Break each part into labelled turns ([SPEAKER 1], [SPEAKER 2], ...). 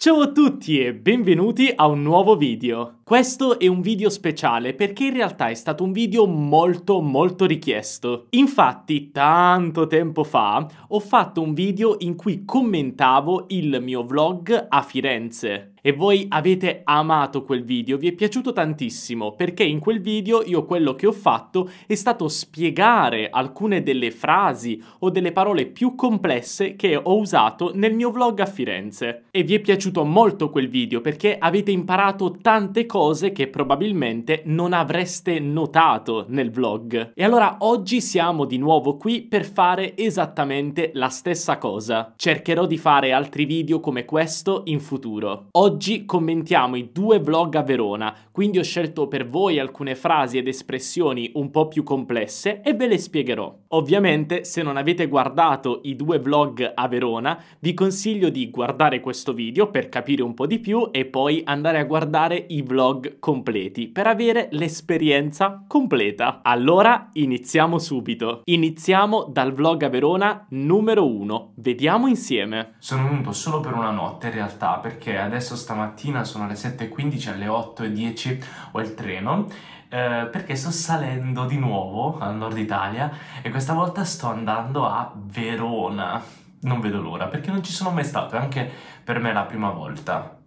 [SPEAKER 1] Ciao a tutti e benvenuti a un nuovo video. Questo è un video speciale perché in realtà è stato un video molto molto richiesto. Infatti tanto tempo fa ho fatto un video in cui commentavo il mio vlog a Firenze e voi avete amato quel video, vi è piaciuto tantissimo perché in quel video io quello che ho fatto è stato spiegare alcune delle frasi o delle parole più complesse che ho usato nel mio vlog a Firenze. E vi è piaciuto molto quel video perché avete imparato tante cose che probabilmente non avreste notato nel vlog. E allora oggi siamo di nuovo qui per fare esattamente la stessa cosa. Cercherò di fare altri video come questo in futuro. Oggi Oggi commentiamo i due vlog a Verona, quindi ho scelto per voi alcune frasi ed espressioni un po' più complesse e ve le spiegherò. Ovviamente, se non avete guardato i due vlog a Verona, vi consiglio di guardare questo video per capire un po' di più e poi andare a guardare i vlog completi per avere l'esperienza completa. Allora, iniziamo subito. Iniziamo dal vlog a Verona numero 1. Vediamo insieme. Sono venuto solo per una notte in realtà perché adesso stamattina, sono le 7.15, alle 8.10 ho il treno, eh, perché sto salendo di nuovo al nord Italia e questa volta sto andando a Verona. Non vedo l'ora, perché non ci sono mai stato, è anche per me la prima volta.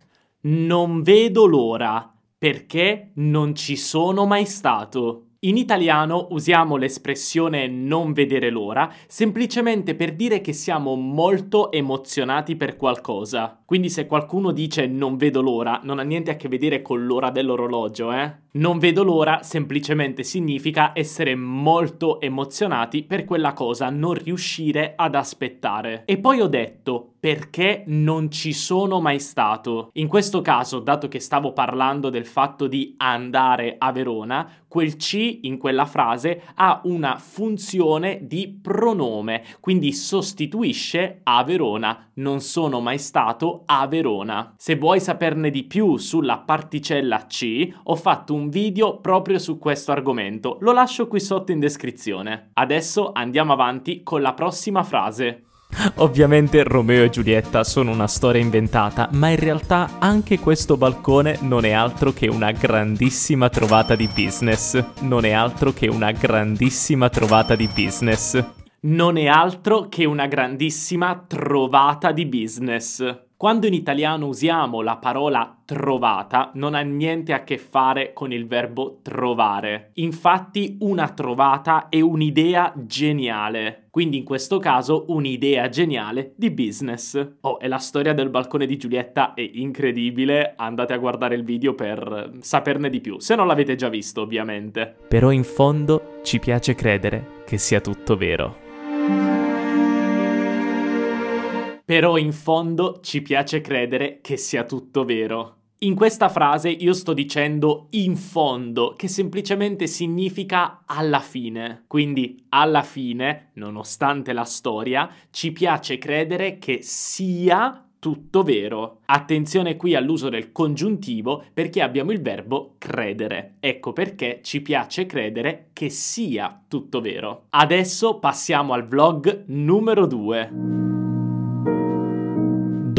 [SPEAKER 1] Non vedo l'ora, perché non ci sono mai stato. In italiano usiamo l'espressione non vedere l'ora semplicemente per dire che siamo molto emozionati per qualcosa. Quindi se qualcuno dice non vedo l'ora, non ha niente a che vedere con l'ora dell'orologio, eh? Non vedo l'ora semplicemente significa essere molto emozionati per quella cosa, non riuscire ad aspettare. E poi ho detto perché non ci sono mai stato. In questo caso, dato che stavo parlando del fatto di andare a Verona, quel C in quella frase ha una funzione di pronome, quindi sostituisce a Verona. Non sono mai stato a Verona. Se vuoi saperne di più sulla particella C, ho fatto un un video proprio su questo argomento, lo lascio qui sotto in descrizione. Adesso andiamo avanti con la prossima frase. Ovviamente Romeo e Giulietta sono una storia inventata, ma in realtà anche questo balcone non è altro che una grandissima trovata di business. Non è altro che una grandissima trovata di business. Non è altro che una grandissima trovata di business. Quando in italiano usiamo la parola trovata, non ha niente a che fare con il verbo trovare. Infatti, una trovata è un'idea geniale. Quindi in questo caso un'idea geniale di business. Oh, e la storia del balcone di Giulietta è incredibile, andate a guardare il video per mm, saperne di più, se non l'avete già visto ovviamente. Però in fondo ci piace credere che sia tutto vero. però in fondo ci piace credere che sia tutto vero. In questa frase io sto dicendo in fondo, che semplicemente significa alla fine. Quindi alla fine, nonostante la storia, ci piace credere che sia tutto vero. Attenzione qui all'uso del congiuntivo perché abbiamo il verbo credere. Ecco perché ci piace credere che sia tutto vero. Adesso passiamo al vlog numero 2.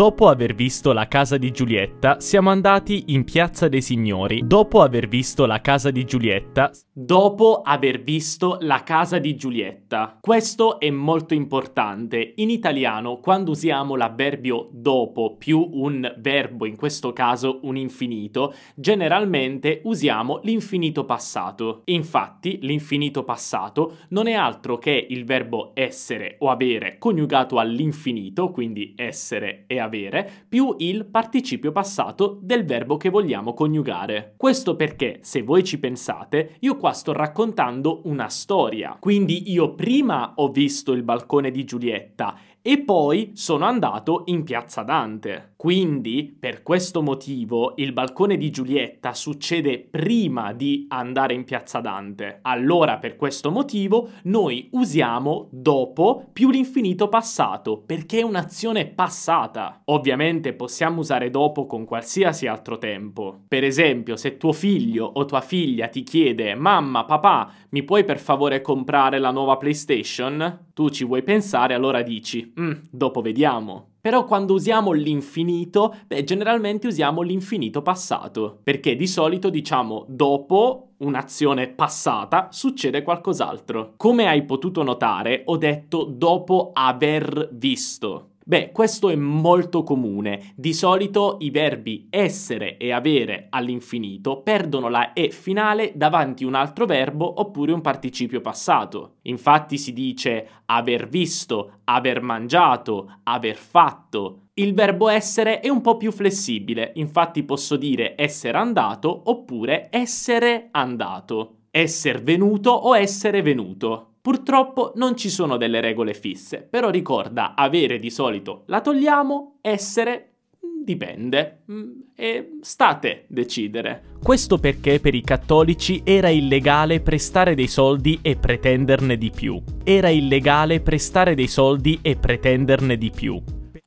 [SPEAKER 1] Dopo aver visto la casa di Giulietta, siamo andati in Piazza dei Signori. Dopo aver visto la casa di Giulietta, dopo aver visto la casa di Giulietta. Questo è molto importante. In italiano, quando usiamo l'avverbio dopo più un verbo, in questo caso un infinito, generalmente usiamo l'infinito passato. Infatti, l'infinito passato non è altro che il verbo essere o avere coniugato all'infinito, quindi essere e avere avere più il participio passato del verbo che vogliamo coniugare. Questo perché, se voi ci pensate, io qua sto raccontando una storia. Quindi io prima ho visto il balcone di Giulietta e poi sono andato in piazza Dante. Quindi, per questo motivo, il balcone di Giulietta succede prima di andare in piazza Dante. Allora, per questo motivo, noi usiamo dopo più l'infinito passato, perché è un'azione passata. Ovviamente possiamo usare dopo con qualsiasi altro tempo. Per esempio, se tuo figlio o tua figlia ti chiede «Mamma, papà, mi puoi per favore comprare la nuova PlayStation?» Tu ci vuoi pensare, allora dici mm, dopo vediamo. Però quando usiamo l'infinito, beh, generalmente usiamo l'infinito passato, perché di solito diciamo dopo un'azione passata succede qualcos'altro. Come hai potuto notare, ho detto dopo aver visto. Beh, questo è molto comune. Di solito i verbi essere e avere all'infinito perdono la e finale davanti un altro verbo oppure un participio passato. Infatti si dice aver visto, aver mangiato, aver fatto. Il verbo essere è un po' più flessibile, infatti posso dire essere andato oppure essere andato, Esser venuto o essere venuto. Purtroppo non ci sono delle regole fisse, però ricorda avere di solito la togliamo, essere mm, dipende mm, e state decidere. Questo perché per i cattolici era illegale prestare dei soldi e pretenderne di più. Era illegale prestare dei soldi e pretenderne di più.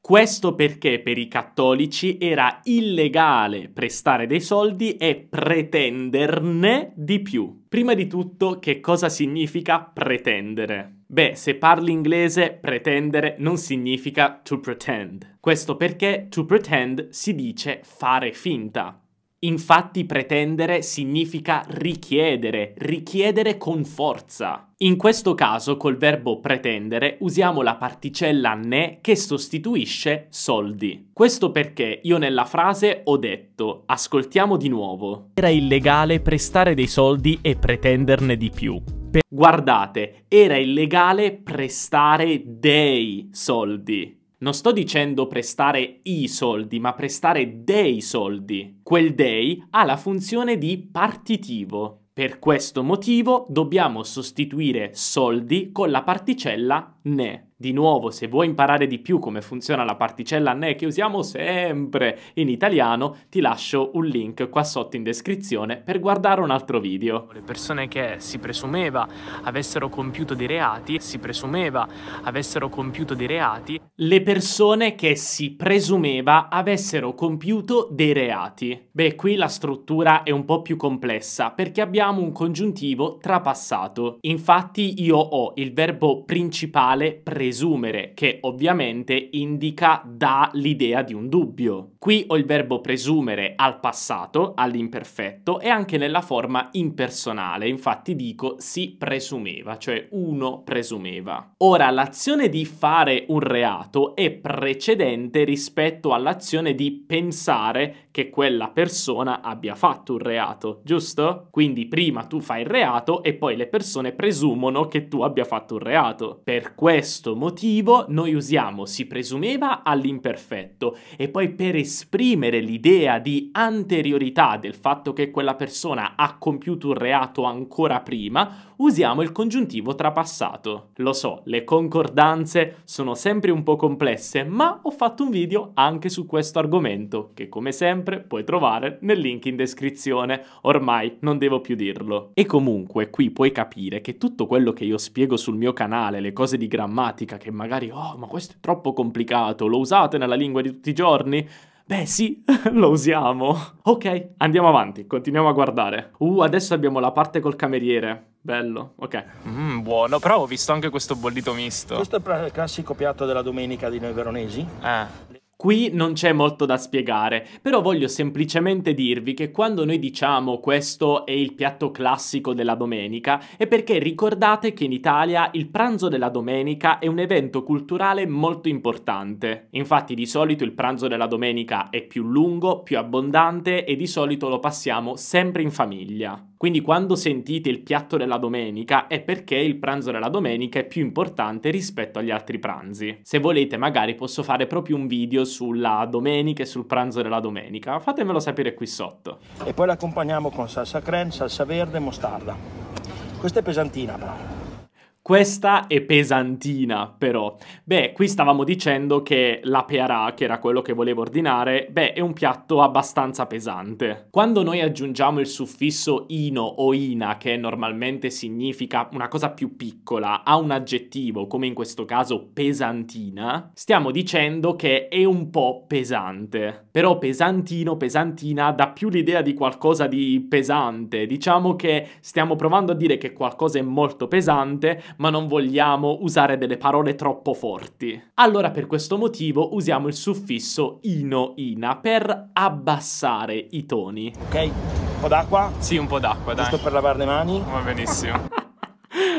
[SPEAKER 1] Questo perché per i cattolici era illegale prestare dei soldi e pretenderne di più. Prima di tutto, che cosa significa pretendere? Beh, se parli inglese, pretendere non significa to pretend. Questo perché to pretend si dice fare finta. Infatti pretendere significa richiedere, richiedere con forza. In questo caso col verbo pretendere usiamo la particella ne che sostituisce soldi. Questo perché io nella frase ho detto, ascoltiamo di nuovo. Era illegale prestare dei soldi e pretenderne di più. Guardate, era illegale prestare dei soldi. Non sto dicendo prestare i soldi, ma prestare dei soldi. Quel dei ha la funzione di partitivo. Per questo motivo dobbiamo sostituire soldi con la particella ne. Di nuovo, se vuoi imparare di più come funziona la particella ne che usiamo sempre in italiano, ti lascio un link qua sotto in descrizione per guardare un altro video. Le persone che si presumeva avessero compiuto dei reati, si presumeva avessero compiuto dei reati. Le persone che si presumeva avessero compiuto dei reati. Beh, qui la struttura è un po' più complessa perché abbiamo un congiuntivo trapassato. Infatti io ho il verbo principale presente presumere, che ovviamente indica dà l'idea di un dubbio. Qui ho il verbo presumere al passato, all'imperfetto, e anche nella forma impersonale, infatti dico si presumeva, cioè uno presumeva. Ora, l'azione di fare un reato è precedente rispetto all'azione di pensare che quella persona abbia fatto un reato, giusto? Quindi prima tu fai il reato e poi le persone presumono che tu abbia fatto un reato. Per questo motivo noi usiamo si presumeva all'imperfetto e poi per esempio esprimere l'idea di anteriorità del fatto che quella persona ha compiuto un reato ancora prima, usiamo il congiuntivo trapassato. Lo so, le concordanze sono sempre un po' complesse, ma ho fatto un video anche su questo argomento, che come sempre puoi trovare nel link in descrizione. Ormai non devo più dirlo. E comunque qui puoi capire che tutto quello che io spiego sul mio canale, le cose di grammatica che magari, oh ma questo è troppo complicato, lo usate nella lingua di tutti i giorni? Beh sì, lo usiamo. Ok, andiamo avanti, continuiamo a guardare. Uh, adesso abbiamo la parte col cameriere. Bello, ok. Mmm, buono, però ho visto anche questo bollito misto. Questo è il classico piatto della domenica di noi veronesi. Eh. Qui non c'è molto da spiegare, però voglio semplicemente dirvi che quando noi diciamo questo è il piatto classico della domenica è perché ricordate che in Italia il pranzo della domenica è un evento culturale molto importante. Infatti di solito il pranzo della domenica è più lungo, più abbondante e di solito lo passiamo sempre in famiglia. Quindi quando sentite il piatto della domenica è perché il pranzo della domenica è più importante rispetto agli altri pranzi. Se volete magari posso fare proprio un video sulla domenica e sul pranzo della domenica, fatemelo sapere qui sotto. E poi l'accompagniamo con salsa creme, salsa verde e mostarda. Questa è pesantina però. Questa è pesantina, però. Beh, qui stavamo dicendo che la pearà, che era quello che volevo ordinare, beh, è un piatto abbastanza pesante. Quando noi aggiungiamo il suffisso ino o ina, che normalmente significa una cosa più piccola, a un aggettivo, come in questo caso pesantina, stiamo dicendo che è un po' pesante. Però pesantino, pesantina, dà più l'idea di qualcosa di pesante. Diciamo che stiamo provando a dire che qualcosa è molto pesante, ma non vogliamo usare delle parole troppo forti. Allora per questo motivo usiamo il suffisso ino-ina per abbassare i toni. Ok? Un po' d'acqua? Sì, un po' d'acqua, dai. Giusto per lavare le mani? Va benissimo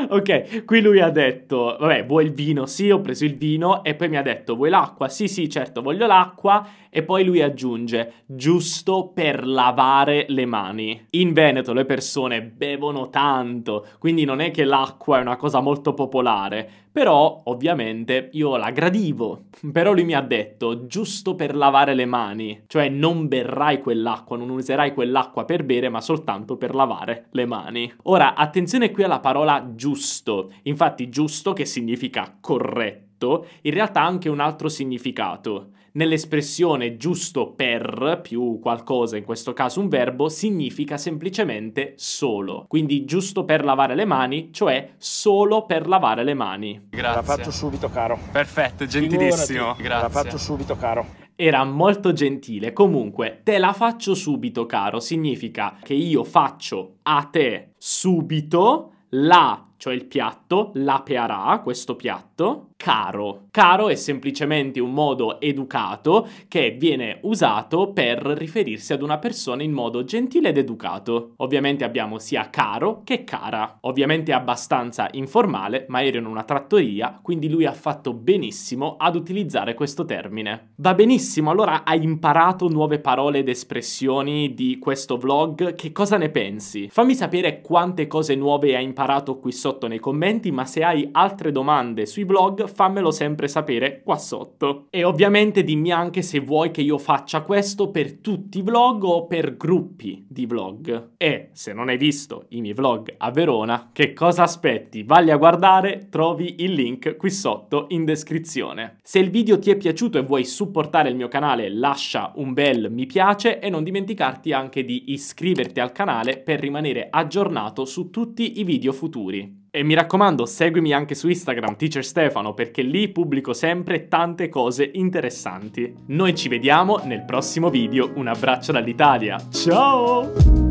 [SPEAKER 1] ok, qui lui ha detto, vabbè, vuoi il vino? Sì, ho preso il vino e poi mi ha detto, vuoi l'acqua? Sì, sì, certo, voglio l'acqua e poi lui aggiunge, giusto per lavare le mani. In Veneto le persone bevono tanto, quindi non è che l'acqua è una cosa molto popolare, però, ovviamente, io la gradivo. Però lui mi ha detto, giusto per lavare le mani, cioè non berrai quell'acqua, non userai quell'acqua per bere, ma soltanto per lavare le mani. Ora, attenzione qui alla parola giusto. Infatti, giusto che significa corretto, in realtà ha anche un altro significato nell'espressione giusto per più qualcosa, in questo caso un verbo, significa semplicemente solo. Quindi giusto per lavare le mani, cioè solo per lavare le mani. Grazie. La faccio subito, caro. Perfetto, gentilissimo. Figurati. Grazie. La faccio subito, caro era molto gentile. Comunque, te la faccio subito, caro, significa che io faccio a te subito la, cioè il piatto, la pearà, questo piatto, caro. Caro è semplicemente un modo educato che viene usato per riferirsi ad una persona in modo gentile ed educato. Ovviamente abbiamo sia caro che cara. Ovviamente è abbastanza informale, ma ero in una trattoria, quindi lui ha fatto benissimo ad utilizzare questo termine. Va benissimo, allora hai imparato nuove parole ed espressioni di questo vlog, che cosa ne pensi? Fammi sapere quante cose nuove hai imparato qui sotto nei commenti, ma se hai altre domande sui vlog fammelo sempre sapere qua sotto. E ovviamente dimmi anche se vuoi che io faccia questo per tutti i vlog o per gruppi di vlog. E se non hai visto i miei vlog a Verona, che cosa aspetti? Vagli a guardare, trovi il link qui sotto in descrizione. Se il video ti è piaciuto e vuoi supportare il mio canale, lascia un bel mi piace e non dimenticarti anche di iscriverti al canale per rimanere aggiornato su tutti i video futuri. E mi raccomando, seguimi anche su Instagram, Teacher Stefano, perché lì pubblico sempre tante cose interessanti. Noi ci vediamo nel prossimo video, un abbraccio dall'Italia, ciao!